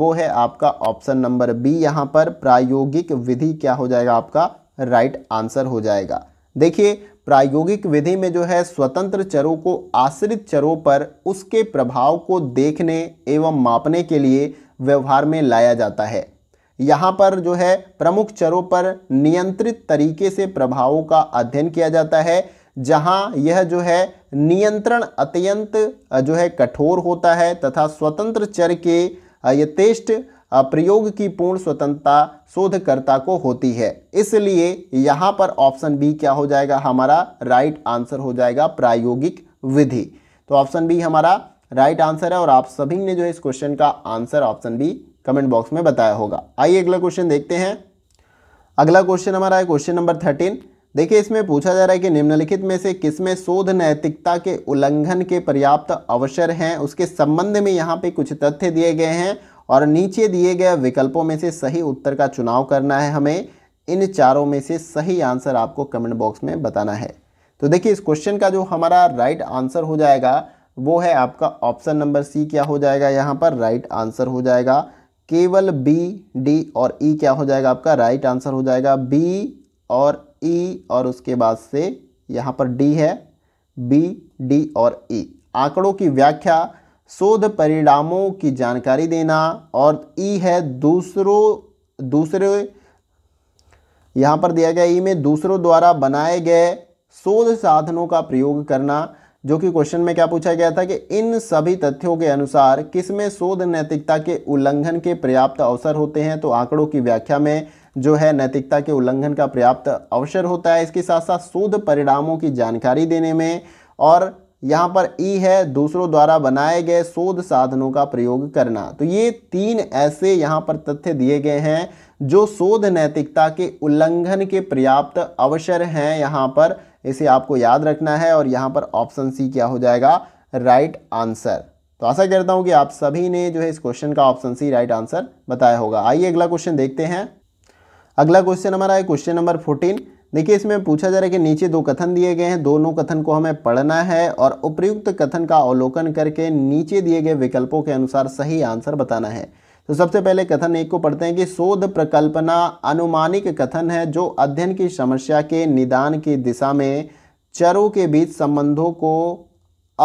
वो है आपका ऑप्शन नंबर बी यहाँ पर प्रायोगिक विधि क्या हो जाएगा आपका राइट आंसर हो जाएगा देखिए प्रायोगिक विधि में जो है स्वतंत्र चरों को आश्रित चरों पर उसके प्रभाव को देखने एवं मापने के लिए व्यवहार में लाया जाता है यहाँ पर जो है प्रमुख चरों पर नियंत्रित तरीके से प्रभावों का अध्ययन किया जाता है जहाँ यह जो है नियंत्रण अत्यंत जो है कठोर होता है तथा स्वतंत्र चर के यथेष्ट प्रयोग की पूर्ण स्वतंत्रता शोधकर्ता को होती है इसलिए यहाँ पर ऑप्शन बी क्या हो जाएगा हमारा राइट आंसर हो जाएगा प्रायोगिक विधि तो ऑप्शन बी हमारा राइट आंसर है और आप सभी ने जो है इस क्वेश्चन का answer option B comment box में बताया होगा आइए अगला क्वेश्चन देखते हैं अगला क्वेश्चन हमारा है क्वेश्चन नंबर थर्टीन देखिए इसमें पूछा जा रहा है कि निम्नलिखित में से किसमें शोध नैतिकता के उल्लंघन के पर्याप्त अवसर हैं उसके संबंध में यहाँ पे कुछ तथ्य दिए गए हैं और नीचे दिए गए विकल्पों में से सही उत्तर का चुनाव करना है हमें इन चारों में से सही आंसर आपको कमेंट बॉक्स में बताना है तो देखिए इस क्वेश्चन का जो हमारा राइट आंसर हो जाएगा वो है आपका ऑप्शन नंबर सी क्या हो जाएगा यहाँ पर राइट आंसर हो जाएगा केवल बी डी और ई e क्या हो जाएगा आपका राइट आंसर हो जाएगा बी और ई e और उसके बाद से यहाँ पर डी है बी डी और ई e। आंकड़ों की व्याख्या शोध परिणामों की जानकारी देना और ई e है दूसरों दूसरे यहाँ पर दिया गया ई में दूसरों द्वारा बनाए गए शोध साधनों का प्रयोग करना जो कि क्वेश्चन में क्या पूछा गया था कि इन सभी तथ्यों के अनुसार किसमें शोध नैतिकता के उल्लंघन के पर्याप्त अवसर होते हैं तो आंकड़ों की व्याख्या में जो है नैतिकता के उल्लंघन का पर्याप्त अवसर होता है इसके साथ साथ शोध परिणामों की जानकारी देने में और यहाँ पर ई है दूसरों द्वारा बनाए गए शोध साधनों का प्रयोग करना तो ये तीन ऐसे यहाँ पर तथ्य दिए गए हैं जो शोध नैतिकता के उल्लंघन के पर्याप्त अवसर हैं यहाँ पर इसे आपको याद रखना है और यहाँ पर ऑप्शन सी क्या हो जाएगा राइट आंसर तो आशा करता हूँ कि आप सभी ने जो है इस क्वेश्चन का ऑप्शन सी राइट आंसर बताया होगा आइए अगला क्वेश्चन देखते हैं अगला क्वेश्चन हमारा है क्वेश्चन नंबर फोर्टीन देखिए इसमें पूछा जा रहा है कि नीचे दो कथन दिए गए हैं दोनों कथन को हमें पढ़ना है और उपयुक्त कथन का अवलोकन करके नीचे दिए गए विकल्पों के अनुसार सही आंसर बताना है तो सबसे पहले कथन एक को पढ़ते हैं कि शोध प्रकल्पना अनुमानिक कथन है जो अध्ययन की समस्या के निदान की दिशा में चरों के बीच संबंधों को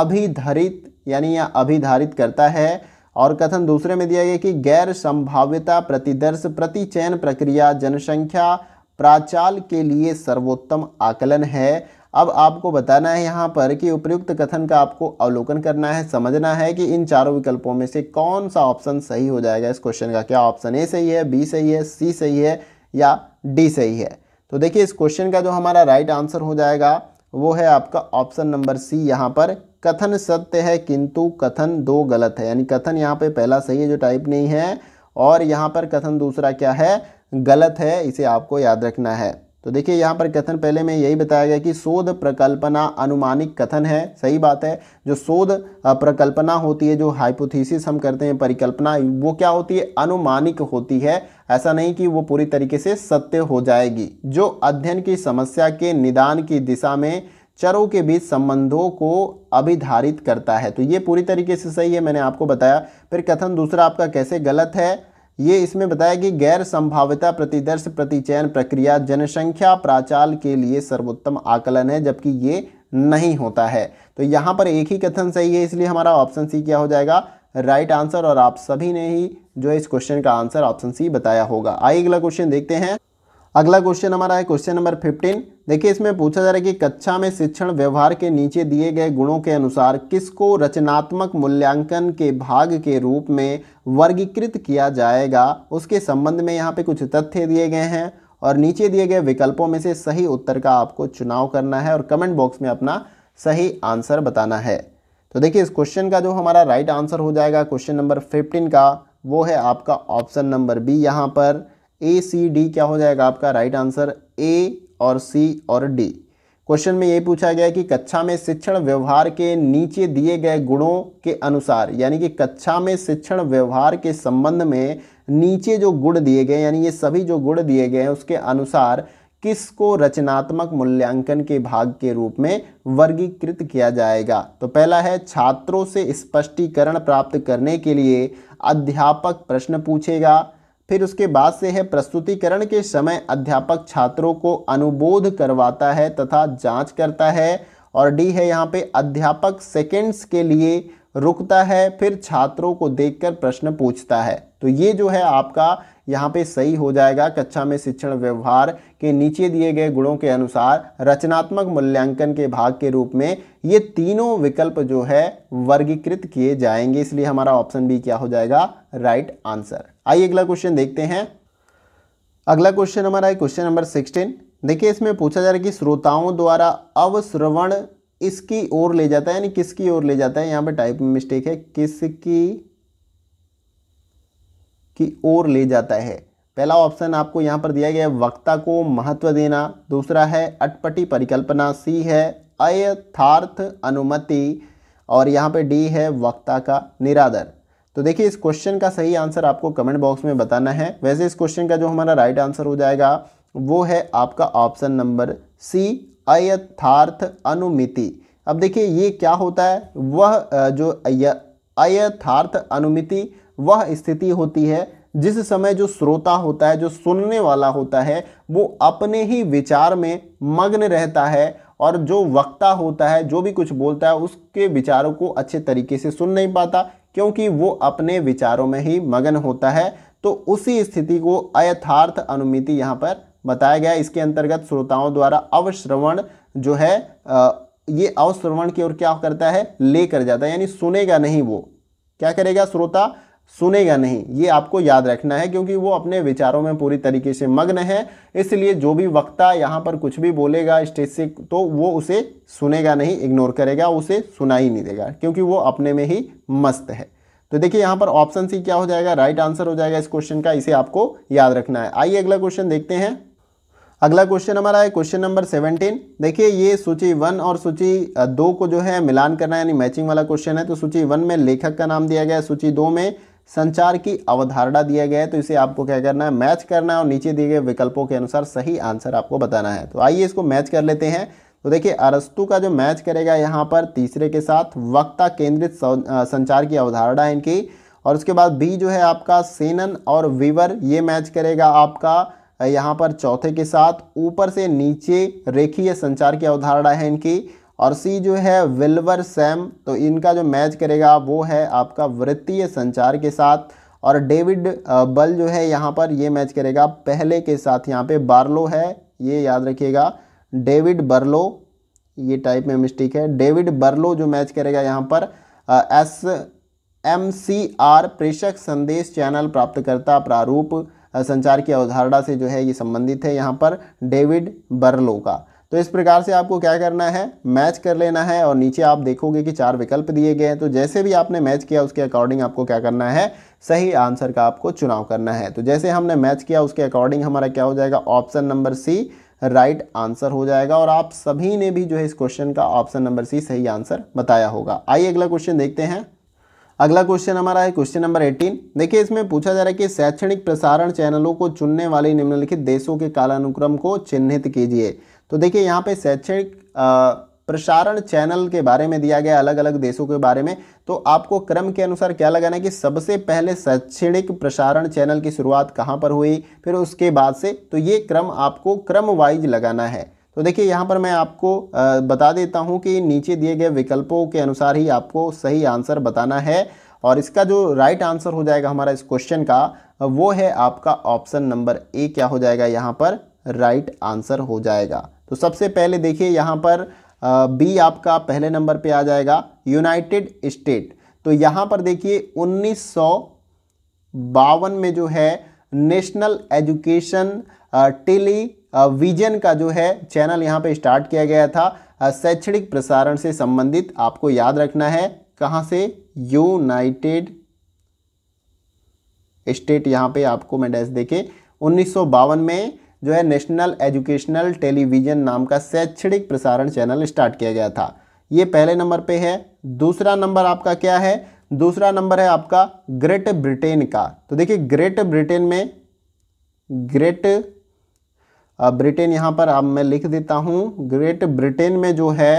अभिधारित यानी या अभिधारित करता है और कथन दूसरे में दिया गया कि गैर संभाव्यता प्रतिदर्श प्रति चयन प्रक्रिया जनसंख्या प्राचाल के लिए सर्वोत्तम आकलन है अब आपको बताना है यहाँ पर कि उपयुक्त कथन का आपको अवलोकन करना है समझना है कि इन चारों विकल्पों में से कौन सा ऑप्शन सही हो जाएगा इस क्वेश्चन का क्या ऑप्शन ए सही है बी सही है सी सही है या डी सही है तो देखिए इस क्वेश्चन का जो हमारा राइट आंसर हो जाएगा वो है आपका ऑप्शन नंबर सी यहाँ पर कथन सत्य है किंतु कथन दो गलत है यानी कथन यहाँ पे पहला सही है जो टाइप नहीं है और यहाँ पर कथन दूसरा क्या है गलत है इसे आपको याद रखना है तो देखिए यहाँ पर कथन पहले में यही बताया गया कि शोध प्रकल्पना अनुमानिक कथन है सही बात है जो शोध प्रकल्पना होती है जो हाइपोथीसिस हम करते हैं परिकल्पना वो क्या होती है अनुमानिक होती है ऐसा नहीं कि वो पूरी तरीके से सत्य हो जाएगी जो अध्ययन की समस्या के निदान की दिशा में चरों के बीच संबंधों को अभिधारित करता है तो ये पूरी तरीके से सही है मैंने आपको बताया फिर कथन दूसरा आपका कैसे गलत है ये इसमें बताया कि गैर संभाविता प्रतिदर्श प्रतिचयन प्रक्रिया जनसंख्या प्राचाल के लिए सर्वोत्तम आकलन है जबकि ये नहीं होता है तो यहाँ पर एक ही कथन सही है इसलिए हमारा ऑप्शन सी क्या हो जाएगा राइट आंसर और आप सभी ने ही जो इस क्वेश्चन का आंसर ऑप्शन सी बताया होगा आइए अगला क्वेश्चन देखते हैं अगला क्वेश्चन हमारा है क्वेश्चन नंबर फिफ्टीन देखिए इसमें पूछा जा रहा है कि कक्षा में शिक्षण व्यवहार के नीचे दिए गए गुणों के अनुसार किसको रचनात्मक मूल्यांकन के भाग के रूप में वर्गीकृत किया जाएगा उसके संबंध में यहाँ पे कुछ तथ्य दिए गए हैं और नीचे दिए गए विकल्पों में से सही उत्तर का आपको चुनाव करना है और कमेंट बॉक्स में अपना सही आंसर बताना है तो देखिए इस क्वेश्चन का जो हमारा राइट आंसर हो जाएगा क्वेश्चन नंबर फिफ्टीन का वो है आपका ऑप्शन नंबर बी यहाँ पर ए सी डी क्या हो जाएगा आपका राइट आंसर ए और सी और डी क्वेश्चन में ये पूछा गया कि कक्षा में शिक्षण व्यवहार के नीचे दिए गए गुणों के अनुसार यानी कि कक्षा में शिक्षण व्यवहार के संबंध में नीचे जो गुण दिए गए यानी ये सभी जो गुण दिए गए हैं उसके अनुसार किसको रचनात्मक मूल्यांकन के भाग के रूप में वर्गीकृत किया जाएगा तो पहला है छात्रों से स्पष्टीकरण प्राप्त करने के लिए अध्यापक प्रश्न पूछेगा फिर उसके बाद से है प्रस्तुतिकरण के समय अध्यापक छात्रों को अनुबोध करवाता है तथा जांच करता है और डी है यहाँ पे अध्यापक सेकेंड्स के लिए रुकता है फिर छात्रों को देखकर प्रश्न पूछता है तो ये जो है आपका यहाँ पे सही हो जाएगा कक्षा में शिक्षण व्यवहार के नीचे दिए गए गुणों के अनुसार रचनात्मक मूल्यांकन के भाग के रूप में ये तीनों विकल्प जो है वर्गीकृत किए जाएंगे इसलिए हमारा ऑप्शन बी क्या हो जाएगा राइट आंसर आइए अगला क्वेश्चन देखते हैं अगला क्वेश्चन हमारा है क्वेश्चन नंबर सिक्सटीन देखिए इसमें पूछा जा रहा है कि श्रोताओं द्वारा अवश्रवण इसकी ओर ले जाता है यानी किसकी ओर ले जाता है यहाँ पे टाइप में मिस्टेक है किसकी की ओर ले जाता है पहला ऑप्शन आपको यहाँ पर दिया गया है वक्ता को महत्व देना दूसरा है अटपटी परिकल्पना सी है अयथार्थ अनुमति और यहाँ पे डी है वक्ता का निरादर तो देखिए इस क्वेश्चन का सही आंसर आपको कमेंट बॉक्स में बताना है वैसे इस क्वेश्चन का जो हमारा राइट आंसर हो जाएगा वो है आपका ऑप्शन नंबर सी अयथार्थ अनुमिति अब देखिए ये क्या होता है वह जो अयथार्थ अनुमिति वह स्थिति होती है जिस समय जो श्रोता होता है जो सुनने वाला होता है वो अपने ही विचार में मग्न रहता है और जो वक्ता होता है जो भी कुछ बोलता है उसके विचारों को अच्छे तरीके से सुन नहीं पाता क्योंकि वो अपने विचारों में ही मगन होता है तो उसी स्थिति को अयथार्थ अनुमिति यहाँ पर बताया गया इसके अंतर्गत श्रोताओं द्वारा अवश्रवण जो है ये अवश्रवण की ओर क्या करता है लेकर जाता है यानी सुनेगा नहीं वो क्या करेगा श्रोता सुनेगा नहीं ये आपको याद रखना है क्योंकि वो अपने विचारों में पूरी तरीके से मग्न है इसलिए जो भी वक्ता यहाँ पर कुछ भी बोलेगा स्टेज से तो वो उसे सुनेगा नहीं इग्नोर करेगा उसे सुनाई नहीं देगा क्योंकि वो अपने में ही मस्त है तो देखिए यहाँ पर ऑप्शन सी क्या हो जाएगा राइट आंसर हो जाएगा इस क्वेश्चन का इसे आपको याद रखना है आइए अगला क्वेश्चन देखते हैं अगला क्वेश्चन हमारा है क्वेश्चन नंबर सेवनटीन देखिए ये सूची वन और सूची दो को जो है मिलान करना यानी मैचिंग वाला क्वेश्चन है तो सूची वन में लेखक का नाम दिया गया है सूची दो में संचार की अवधारणा दिया गया है तो इसे आपको क्या करना है मैच करना है और नीचे दिए गए विकल्पों के अनुसार सही आंसर आपको बताना है तो आइए इसको मैच कर लेते हैं तो देखिए अरस्तु का जो मैच करेगा यहाँ पर तीसरे के साथ वक्ता केंद्रित संचार की अवधारणा है इनकी और उसके बाद बी जो है आपका सेनन और वीवर ये मैच करेगा आपका यहाँ पर चौथे के साथ ऊपर से नीचे रेखीय संचार की अवधारणा है इनकी और सी जो है विल्वर सैम तो इनका जो मैच करेगा वो है आपका वृत्तीय संचार के साथ और डेविड बल जो है यहाँ पर ये मैच करेगा पहले के साथ यहाँ पे बार्लो है ये याद रखिएगा डेविड बर्लो ये टाइप में मिस्टेक है डेविड बर्लो जो मैच करेगा यहाँ पर एस एम सी आर प्रेषक संदेश चैनल प्राप्तकर्ता प्रारूप संचार की अवधारणा से जो है ये संबंधित है यहाँ पर डेविड बर्लो का तो इस प्रकार से आपको क्या करना है मैच कर लेना है और नीचे आप देखोगे कि चार विकल्प दिए गए हैं तो जैसे भी आपने मैच किया उसके अकॉर्डिंग आपको क्या करना है सही आंसर का आपको चुनाव करना है तो जैसे हमने मैच किया उसके अकॉर्डिंग हमारा क्या हो जाएगा option number C right right answer हो जाएगा और आप सभी ने भी जो है इस क्वेश्चन का ऑप्शन नंबर सी सही आंसर बताया होगा आइए अगला क्वेश्चन देखते हैं अगला क्वेश्चन हमारा है क्वेश्चन नंबर 18 देखिए इसमें पूछा जा रहा है कि शैक्षणिक प्रसारण चैनलों को चुनने वाले निम्नलिखित देशों के कालानुक्रम को चिन्हित कीजिए तो देखिए यहाँ पे शैक्षणिक प्रसारण चैनल के बारे में दिया गया अलग अलग देशों के बारे में तो आपको क्रम के अनुसार क्या लगाना है कि सबसे पहले शैक्षणिक प्रसारण चैनल की शुरुआत कहाँ पर हुई फिर उसके बाद से तो ये क्रम आपको क्रम वाइज लगाना है तो देखिए यहाँ पर मैं आपको बता देता हूँ कि नीचे दिए गए विकल्पों के अनुसार ही आपको सही आंसर बताना है और इसका जो राइट आंसर हो जाएगा हमारा इस क्वेश्चन का वो है आपका ऑप्शन नंबर ए क्या हो जाएगा यहाँ पर राइट आंसर हो जाएगा तो सबसे पहले देखिए यहाँ पर बी आपका पहले नंबर पे आ जाएगा यूनाइटेड स्टेट तो यहाँ पर देखिए उन्नीस बावन में जो है नेशनल एजुकेशन टेली विजन का जो है चैनल यहाँ पे स्टार्ट किया गया था शैक्षणिक प्रसारण से संबंधित आपको याद रखना है कहाँ से यूनाइटेड स्टेट यहाँ पे आपको मैं डैस देखे उन्नीस में जो है नेशनल एजुकेशनल टेलीविज़न नाम का शैक्षणिक प्रसारण चैनल स्टार्ट किया गया था ये पहले नंबर पे है दूसरा नंबर आपका क्या है दूसरा नंबर है आपका ग्रेट ब्रिटेन का तो देखिए ग्रेट ब्रिटेन में ग्रेट ब्रिटेन यहाँ पर अब मैं लिख देता हूँ ग्रेट ब्रिटेन में जो है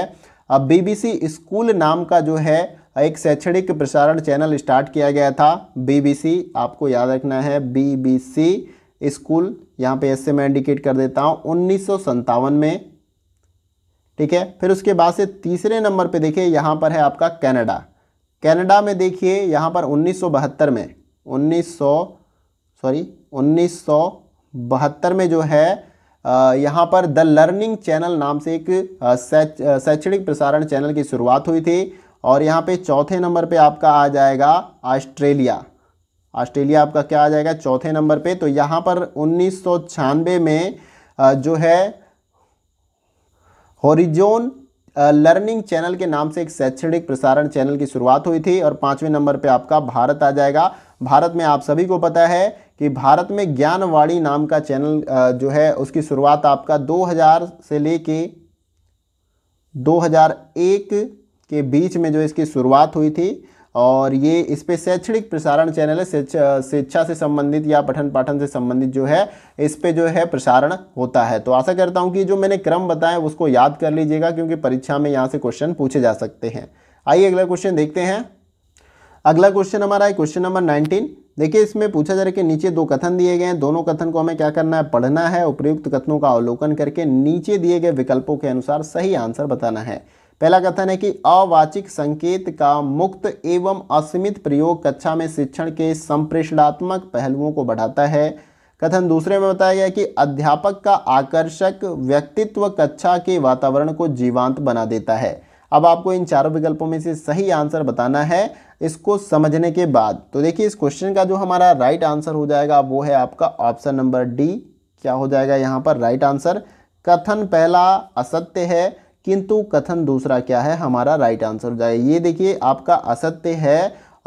अब बीबीसी स्कूल नाम का जो है एक शैक्षणिक प्रसारण चैनल स्टार्ट किया गया था बीबीसी आपको याद रखना है बीबीसी स्कूल यहाँ पे ऐसे मैं इंडिकेट कर देता हूँ उन्नीस में ठीक है फिर उसके बाद से तीसरे नंबर पे देखिए यहाँ पर है आपका कनाडा कनाडा में देखिए यहाँ पर उन्नीस में 1900 सॉरी 1972 में जो है यहाँ पर द लर्निंग चैनल नाम से एक शैक्षणिक प्रसारण चैनल की शुरुआत हुई थी और यहाँ पे चौथे नंबर पे आपका आ जाएगा ऑस्ट्रेलिया ऑस्ट्रेलिया आपका क्या आ जाएगा चौथे नंबर पे तो यहाँ पर उन्नीस में जो है होरिजोन लर्निंग चैनल के नाम से एक शैक्षणिक प्रसारण चैनल की शुरुआत हुई थी और पाँचवें नंबर पे आपका भारत आ जाएगा भारत में आप सभी को पता है कि भारत में ज्ञानवाणी नाम का चैनल जो है उसकी शुरुआत आपका 2000 से लेके 2001 के बीच में जो इसकी शुरुआत हुई थी और ये इस पर शैक्षणिक प्रसारण चैनल है शिक्षा से संबंधित या पठन पाठन से संबंधित जो है इस पर जो है प्रसारण होता है तो आशा करता हूँ कि जो मैंने क्रम बताया उसको याद कर लीजिएगा क्योंकि परीक्षा में यहाँ से क्वेश्चन पूछे जा सकते हैं आइए अगला क्वेश्चन देखते हैं अगला क्वेश्चन हमारा है क्वेश्चन नंबर नाइनटीन देखिए इसमें पूछा जा रहा है कि नीचे दो कथन दिए गए हैं दोनों कथन को हमें क्या करना है पढ़ना है उपयुक्त कथनों का अवलोकन करके नीचे दिए गए विकल्पों के अनुसार सही आंसर बताना है पहला कथन है कि अवाचिक संकेत का मुक्त एवं असीमित प्रयोग कक्षा में शिक्षण के संप्रेषणात्मक पहलुओं को बढ़ाता है कथन दूसरे में बताया गया कि अध्यापक का आकर्षक व्यक्तित्व कक्षा के वातावरण को जीवांत बना देता है अब आपको इन चारों विकल्पों में से सही आंसर बताना है इसको समझने के बाद तो देखिए इस क्वेश्चन का जो हमारा राइट आंसर हो जाएगा वो है आपका ऑप्शन नंबर डी क्या हो जाएगा यहाँ पर राइट आंसर कथन पहला असत्य है किंतु कथन दूसरा क्या है हमारा राइट आंसर हो जाएगा ये देखिए आपका असत्य है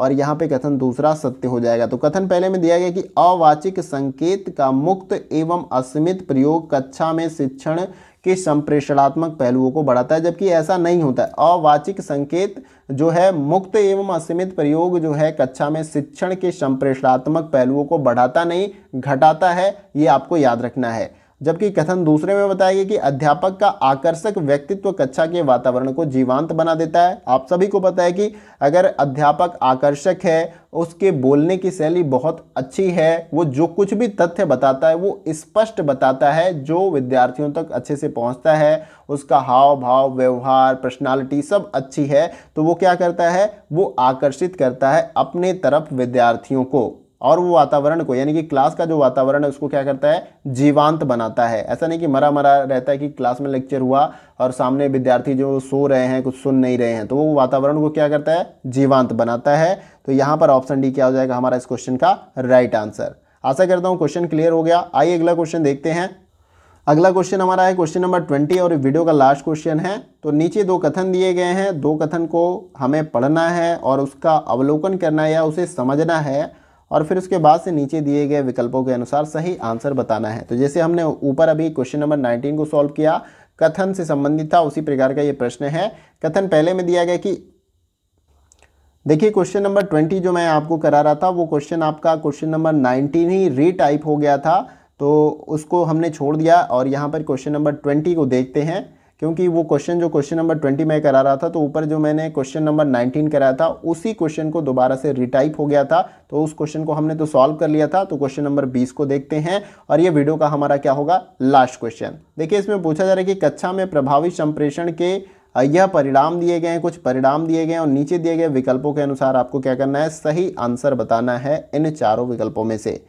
और यहाँ पे कथन दूसरा सत्य हो जाएगा तो कथन पहले में दिया गया कि अवाचिक संकेत का मुक्त एवं असीमित प्रयोग कक्षा में शिक्षण के संप्रेषणात्मक पहलुओं को बढ़ाता है जबकि ऐसा नहीं होता है अवाचिक संकेत जो है मुक्त एवं असीमित प्रयोग जो है कक्षा में शिक्षण के संप्रेषणात्मक पहलुओं को बढ़ाता नहीं घटाता है ये आपको याद रखना है जबकि कथन दूसरे में बताया गया कि अध्यापक का आकर्षक व्यक्तित्व कक्षा के वातावरण को जीवांत बना देता है आप सभी को पता है कि अगर अध्यापक आकर्षक है उसके बोलने की शैली बहुत अच्छी है वो जो कुछ भी तथ्य बताता है वो स्पष्ट बताता है जो विद्यार्थियों तक अच्छे से पहुंचता है उसका हाव भाव व्यवहार पर्सनालिटी सब अच्छी है तो वो क्या करता है वो आकर्षित करता है अपने तरफ विद्यार्थियों को और वो वातावरण को यानी कि क्लास का जो वातावरण है उसको क्या करता है जीवांत बनाता है ऐसा नहीं कि मरा मरा रहता है कि क्लास में लेक्चर हुआ और सामने विद्यार्थी जो सो रहे हैं कुछ सुन नहीं रहे हैं तो वो वातावरण को क्या करता है जीवांत बनाता है तो यहाँ पर ऑप्शन डी क्या हो जाएगा हमारा इस क्वेश्चन का राइट आंसर आशा करता हूँ क्वेश्चन क्लियर हो गया आइए अगला क्वेश्चन देखते हैं अगला क्वेश्चन हमारा है क्वेश्चन नंबर ट्वेंटी और वीडियो का लास्ट क्वेश्चन है तो नीचे दो कथन दिए गए हैं दो कथन को हमें पढ़ना है और उसका अवलोकन करना है या उसे समझना है और फिर उसके बाद से नीचे दिए गए विकल्पों के अनुसार सही आंसर बताना है तो जैसे हमने ऊपर अभी क्वेश्चन नंबर 19 को सॉल्व किया कथन से संबंधित था उसी प्रकार का ये प्रश्न है कथन पहले में दिया गया कि देखिए क्वेश्चन नंबर ट्वेंटी जो मैं आपको करा रहा था वो क्वेश्चन आपका क्वेश्चन नंबर नाइनटीन ही रीटाइप हो गया था तो उसको हमने छोड़ दिया और यहाँ पर क्वेश्चन नंबर ट्वेंटी को देखते हैं क्योंकि वो क्वेश्चन जो क्वेश्चन नंबर ट्वेंटी में करा रहा था तो ऊपर जो मैंने क्वेश्चन नंबर नाइनटीन कराया था उसी क्वेश्चन को दोबारा से रिटाइप हो गया था तो उस क्वेश्चन को हमने तो सॉल्व कर लिया था तो क्वेश्चन नंबर बीस को देखते हैं और ये वीडियो का हमारा क्या होगा लास्ट क्वेश्चन देखिए इसमें पूछा जा रहा है कि कक्षा में प्रभावी संप्रेषण के यह परिणाम दिए गए हैं कुछ परिणाम दिए गए हैं और नीचे दिए गए विकल्पों के अनुसार आपको क्या करना है सही आंसर बताना है इन चारों विकल्पों में से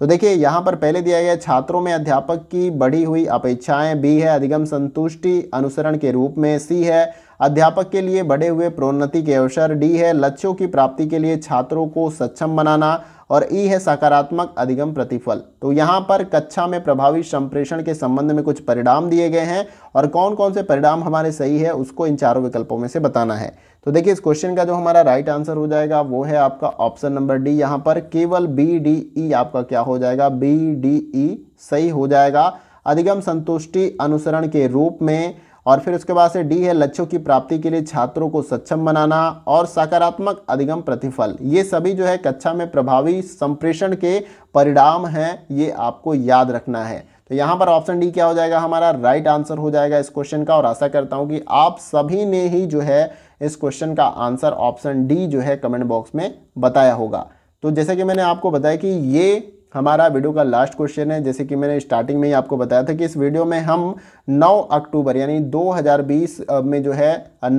तो देखिए यहाँ पर पहले दिया गया छात्रों में अध्यापक की बढ़ी हुई अपेक्षाएं बी है अधिगम संतुष्टि अनुसरण के रूप में सी है अध्यापक के लिए बढ़े हुए प्रोन्नति के अवसर डी है लक्ष्यों की प्राप्ति के लिए छात्रों को सक्षम बनाना और ई है सकारात्मक अधिगम प्रतिफल तो यहाँ पर कक्षा में प्रभावी संप्रेषण के संबंध में कुछ परिणाम दिए गए हैं और कौन कौन से परिणाम हमारे सही है उसको इन चारों विकल्पों में से बताना है तो देखिए इस क्वेश्चन का जो हमारा राइट आंसर हो जाएगा वो है आपका ऑप्शन नंबर डी यहाँ पर केवल बी डी ई आपका क्या हो जाएगा बी डी ई सही हो जाएगा अधिगम संतुष्टि अनुसरण के रूप में और फिर उसके बाद से डी है लक्ष्यों की प्राप्ति के लिए छात्रों को सक्षम बनाना और सकारात्मक अधिगम प्रतिफल ये सभी जो है कक्षा में प्रभावी संप्रेषण के परिणाम हैं ये आपको याद रखना है तो यहाँ पर ऑप्शन डी क्या हो जाएगा हमारा राइट आंसर हो जाएगा इस क्वेश्चन का और आशा करता हूँ कि आप सभी ने ही जो है इस क्वेश्चन का आंसर ऑप्शन डी जो है कमेंट बॉक्स में बताया होगा तो जैसे कि मैंने आपको बताया कि ये हमारा वीडियो का लास्ट क्वेश्चन है जैसे कि मैंने स्टार्टिंग में ही आपको बताया था कि इस वीडियो में हम 9 अक्टूबर यानी 2020 में जो है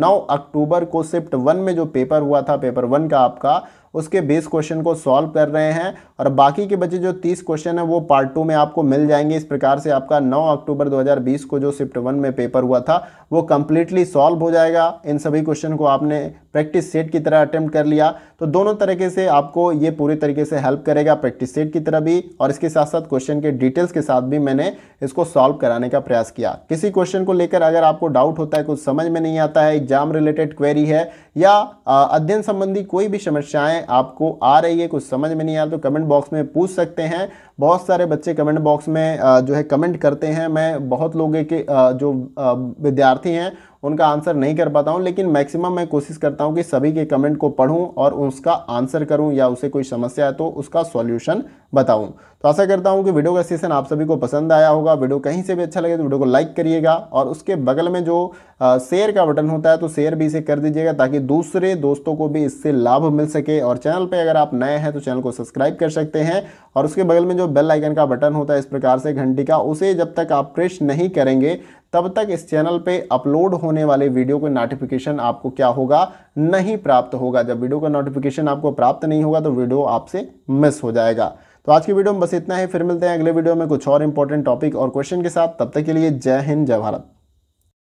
9 अक्टूबर को शिफ्ट वन में जो पेपर हुआ था पेपर वन का आपका उसके बेस क्वेश्चन को सॉल्व कर रहे हैं और बाकी के बचे जो तीस क्वेश्चन हैं वो पार्ट टू में आपको मिल जाएंगे इस प्रकार से आपका 9 अक्टूबर 2020 को जो शिफ्ट वन में पेपर हुआ था वो कम्प्लीटली सॉल्व हो जाएगा इन सभी क्वेश्चन को आपने प्रैक्टिस सेट की तरह अटेम्प्ट कर लिया तो दोनों तरीके से आपको ये पूरी तरीके से हेल्प करेगा प्रैक्टिस सेट की तरह भी और इसके साथ साथ क्वेश्चन के डिटेल्स के साथ भी मैंने इसको सॉल्व कराने का प्रयास किया किसी क्वेश्चन को लेकर अगर आपको डाउट होता है कुछ समझ में नहीं आता है एग्जाम रिलेटेड क्वेरी है या अध्ययन संबंधी कोई भी समस्याएं आपको आ रही है कुछ समझ में नहीं आ तो कमेंट कमेंट बॉक्स में पूछ सकते हैं बहुत सारे बच्चे कमेंट बॉक्स में जो है कमेंट करते हैं मैं बहुत लोगों के जो विद्यार्थी हैं उनका आंसर नहीं कर पाता हूँ लेकिन मैक्सिमम मैं कोशिश करता हूँ कि सभी के कमेंट को पढूँ और उसका आंसर करूँ या उसे कोई समस्या है तो उसका सॉल्यूशन बताऊँ तो आशा करता हूँ कि वीडियो का सेशन आप सभी को पसंद आया होगा वीडियो कहीं से भी अच्छा लगे तो वीडियो को लाइक करिएगा और उसके बगल में जो शेयर का बटन होता है तो शेयर भी इसे कर दीजिएगा ताकि दूसरे दोस्तों को भी इससे लाभ मिल सके और चैनल पर अगर आप नए हैं तो चैनल को सब्सक्राइब कर सकते हैं और उसके बगल में जो बेल आइकन का बटन होता है इस प्रकार से घंटी का उसे जब तक आप प्रेस नहीं करेंगे तब तक इस चैनल पे अपलोड होने वाले वीडियो के नोटिफिकेशन आपको क्या होगा नहीं प्राप्त होगा जब वीडियो का नोटिफिकेशन आपको प्राप्त नहीं होगा तो वीडियो आपसे मिस हो जाएगा तो आज की वीडियो में बस इतना ही फिर मिलते हैं अगले वीडियो में कुछ और इंपॉर्टेंट टॉपिक और क्वेश्चन के साथ तब तक के लिए जय हिंद जय भारत